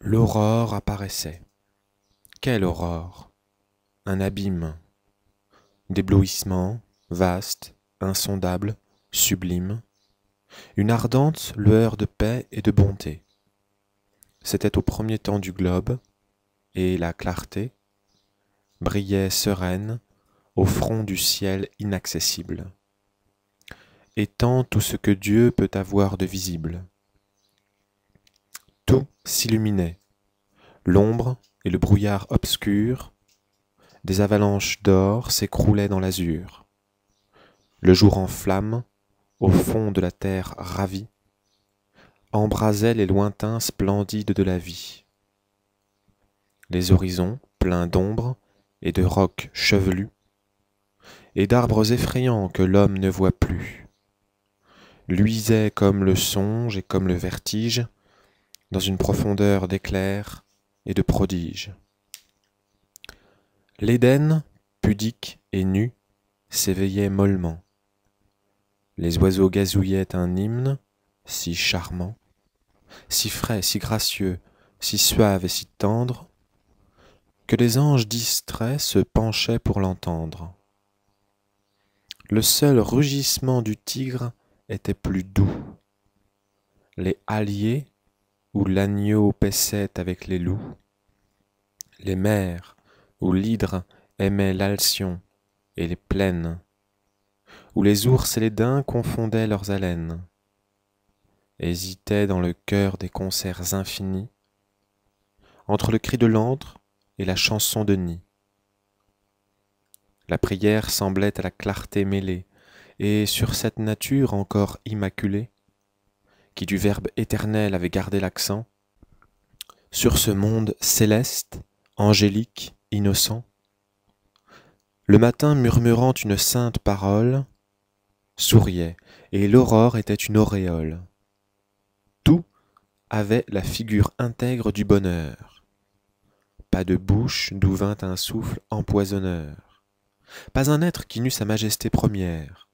L'aurore apparaissait. Quelle aurore Un abîme. D'éblouissement, vaste, insondable, sublime. Une ardente lueur de paix et de bonté. C'était au premier temps du globe, et la clarté brillait sereine au front du ciel inaccessible, étant tout ce que Dieu peut avoir de visible. Tout s'illuminait. L'ombre et le brouillard obscur, des avalanches d'or s'écroulaient dans l'azur. Le jour en flamme, au fond de la terre ravie, embrasait les lointains splendides de la vie. Les horizons, pleins d'ombre et de rocs chevelus, et d'arbres effrayants que l'homme ne voit plus, luisaient comme le songe et comme le vertige, dans une profondeur d'éclairs et de prodiges. L'Éden, pudique et nu, s'éveillait mollement. Les oiseaux gazouillaient un hymne si charmant, si frais, si gracieux, si suave et si tendre, que les anges distraits se penchaient pour l'entendre. Le seul rugissement du tigre était plus doux. Les halliers où l'agneau paissait avec les loups, les mers où l'hydre aimait l'alcyon et les plaines, où les ours et les daims confondaient leurs haleines, hésitaient dans le cœur des concerts infinis, entre le cri de l'antre et la chanson de nid. La prière semblait à la clarté mêlée, et sur cette nature encore immaculée, qui du Verbe éternel avait gardé l'accent, sur ce monde céleste, angélique, innocent, le matin murmurant une sainte parole, souriait, et l'aurore était une auréole. Tout avait la figure intègre du bonheur. Pas de bouche d'où vint un souffle empoisonneur. Pas un être qui n'eût sa majesté première.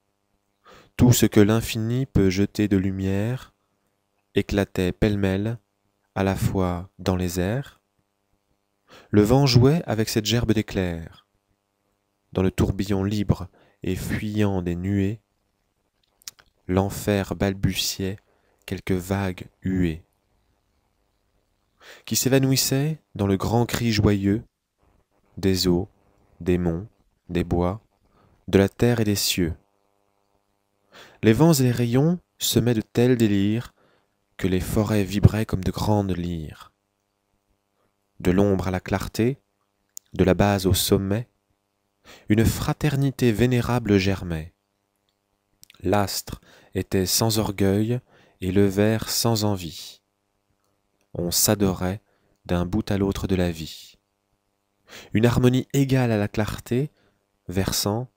Tout ce que l'infini peut jeter de lumière éclataient pêle-mêle, à la fois dans les airs. Le vent jouait avec cette gerbe d'éclairs. Dans le tourbillon libre et fuyant des nuées, l'enfer balbutiait quelques vagues huées, qui s'évanouissaient dans le grand cri joyeux des eaux, des monts, des bois, de la terre et des cieux. Les vents et les rayons semaient de tels délires que les forêts vibraient comme de grandes lyres. De l'ombre à la clarté, de la base au sommet, une fraternité vénérable germait. L'astre était sans orgueil et le vert sans envie. On s'adorait d'un bout à l'autre de la vie. Une harmonie égale à la clarté, versant,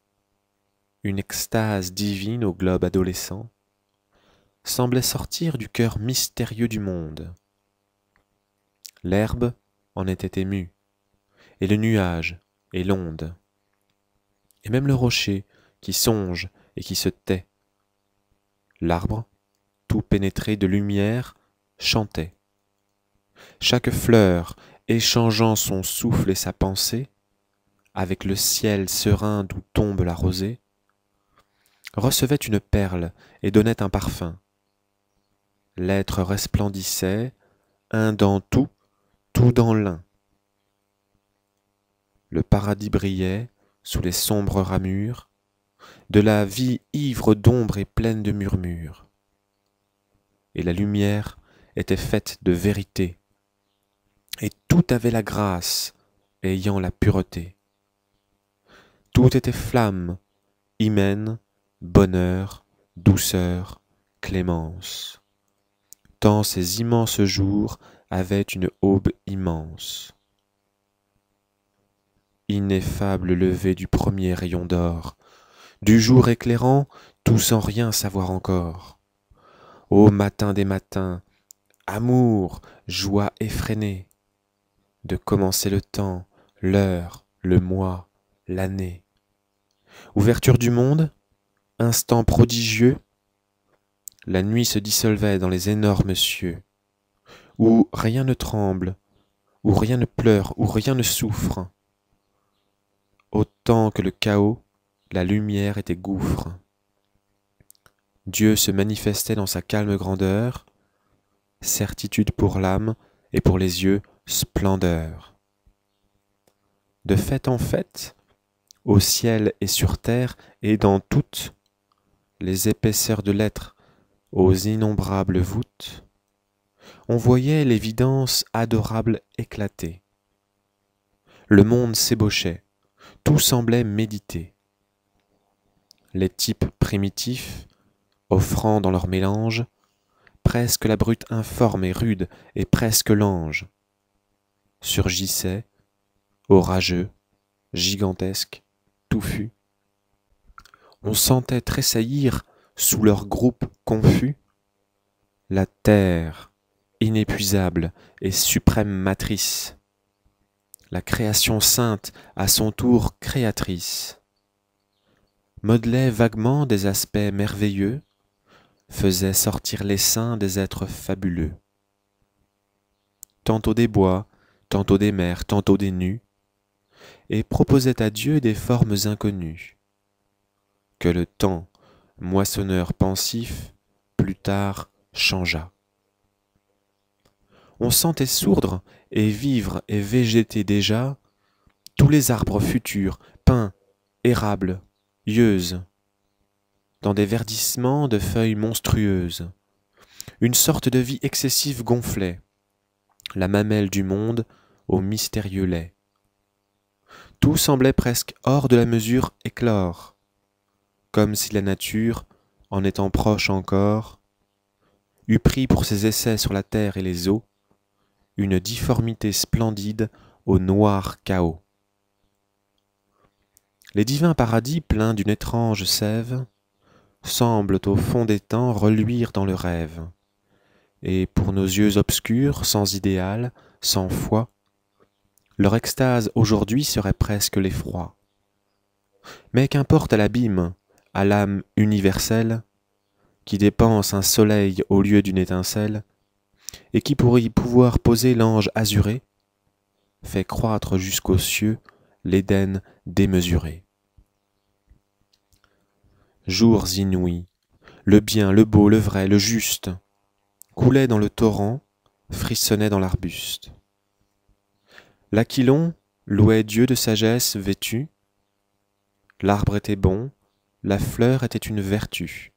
une extase divine au globe adolescent, semblait sortir du cœur mystérieux du monde. L'herbe en était émue, et le nuage, et l'onde, et même le rocher qui songe et qui se tait. L'arbre, tout pénétré de lumière, chantait. Chaque fleur, échangeant son souffle et sa pensée, avec le ciel serein d'où tombe la rosée, recevait une perle et donnait un parfum l'être resplendissait, un dans tout, tout dans l'un. Le paradis brillait sous les sombres ramures, de la vie ivre d'ombre et pleine de murmures. Et la lumière était faite de vérité, et tout avait la grâce, ayant la pureté. Tout était flamme, hymen, bonheur, douceur, clémence tant ces immenses jours avaient une aube immense. Ineffable lever du premier rayon d'or, du jour éclairant, tout sans rien savoir encore. Ô matin des matins, amour, joie effrénée, de commencer le temps, l'heure, le mois, l'année. Ouverture du monde, instant prodigieux, la nuit se dissolvait dans les énormes cieux, où rien ne tremble, où rien ne pleure, où rien ne souffre. Autant que le chaos, la lumière était gouffre. Dieu se manifestait dans sa calme grandeur, certitude pour l'âme et pour les yeux, splendeur. De fait en fait, au ciel et sur terre et dans toutes les épaisseurs de l'être aux innombrables voûtes, on voyait l'évidence adorable éclater. Le monde s'ébauchait, tout semblait méditer. Les types primitifs, offrant dans leur mélange, presque la brute informe et rude et presque l'ange, surgissaient, orageux, gigantesques, touffus. On sentait tressaillir sous leur groupe confus, la terre, inépuisable et suprême matrice, la création sainte à son tour créatrice, modelait vaguement des aspects merveilleux, faisait sortir les seins des êtres fabuleux. Tantôt des bois, tantôt des mers, tantôt des nus, et proposait à Dieu des formes inconnues, que le temps moissonneur pensif, plus tard changea. On sentait sourdre et vivre et végéter déjà tous les arbres futurs, pins, érables, yeuses, dans des verdissements de feuilles monstrueuses. Une sorte de vie excessive gonflait, la mamelle du monde au mystérieux lait. Tout semblait presque hors de la mesure éclore, comme si la nature, en étant proche encore, eût pris pour ses essais sur la terre et les eaux une difformité splendide au noir chaos. Les divins paradis pleins d'une étrange sève semblent au fond des temps reluire dans le rêve, et pour nos yeux obscurs, sans idéal, sans foi, leur extase aujourd'hui serait presque l'effroi. Mais qu'importe à l'abîme, à l'âme universelle, qui dépense un soleil au lieu d'une étincelle, et qui pour y pouvoir poser l'ange azuré, fait croître jusqu'aux cieux l'Éden démesuré. Jours inouïs, le bien, le beau, le vrai, le juste, coulait dans le torrent, frissonnait dans l'arbuste. L'Aquilon louait Dieu de sagesse vêtu, l'arbre était bon, la fleur était une vertu,